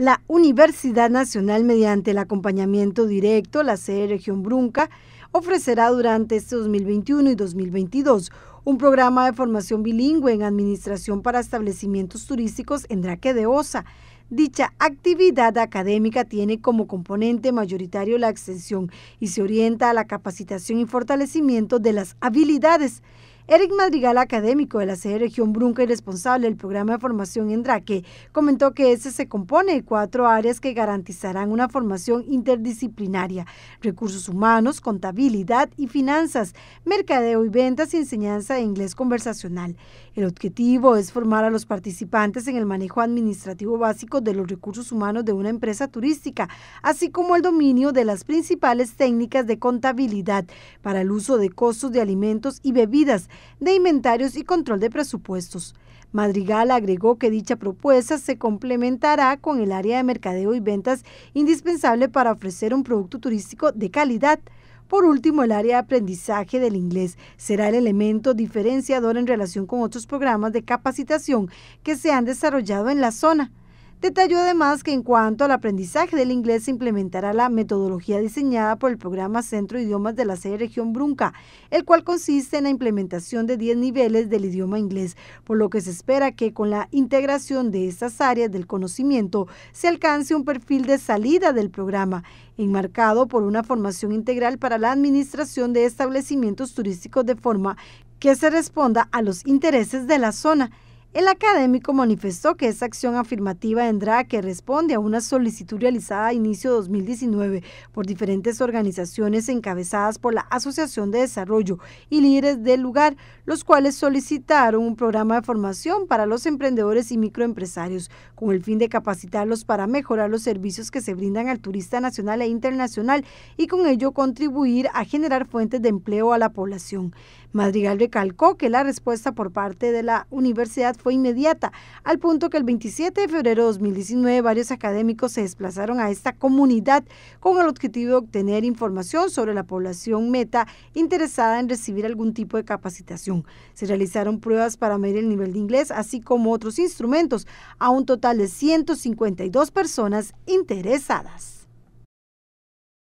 la Universidad Nacional mediante el acompañamiento directo, la sede Región Brunca, ofrecerá durante este 2021 y 2022 un programa de formación bilingüe en administración para establecimientos turísticos en Draque de Osa. Dicha actividad académica tiene como componente mayoritario la extensión y se orienta a la capacitación y fortalecimiento de las habilidades Eric Madrigal, académico de la sede región Brunca y responsable del programa de formación en Draque, comentó que ese se compone de cuatro áreas que garantizarán una formación interdisciplinaria, recursos humanos, contabilidad y finanzas, mercadeo y ventas y enseñanza de inglés conversacional. El objetivo es formar a los participantes en el manejo administrativo básico de los recursos humanos de una empresa turística, así como el dominio de las principales técnicas de contabilidad para el uso de costos de alimentos y bebidas, de inventarios y control de presupuestos. Madrigal agregó que dicha propuesta se complementará con el área de mercadeo y ventas indispensable para ofrecer un producto turístico de calidad. Por último, el área de aprendizaje del inglés será el elemento diferenciador en relación con otros programas de capacitación que se han desarrollado en la zona. Detalló además que en cuanto al aprendizaje del inglés se implementará la metodología diseñada por el programa Centro Idiomas de la sede región Brunca, el cual consiste en la implementación de 10 niveles del idioma inglés, por lo que se espera que con la integración de estas áreas del conocimiento se alcance un perfil de salida del programa, enmarcado por una formación integral para la administración de establecimientos turísticos de forma que se responda a los intereses de la zona. El académico manifestó que esta acción afirmativa vendrá que responde a una solicitud realizada a inicio de 2019 por diferentes organizaciones encabezadas por la Asociación de Desarrollo y líderes del lugar, los cuales solicitaron un programa de formación para los emprendedores y microempresarios con el fin de capacitarlos para mejorar los servicios que se brindan al turista nacional e internacional y con ello contribuir a generar fuentes de empleo a la población. Madrigal recalcó que la respuesta por parte de la Universidad fue inmediata, al punto que el 27 de febrero de 2019 varios académicos se desplazaron a esta comunidad con el objetivo de obtener información sobre la población meta interesada en recibir algún tipo de capacitación. Se realizaron pruebas para medir el nivel de inglés, así como otros instrumentos, a un total de 152 personas interesadas.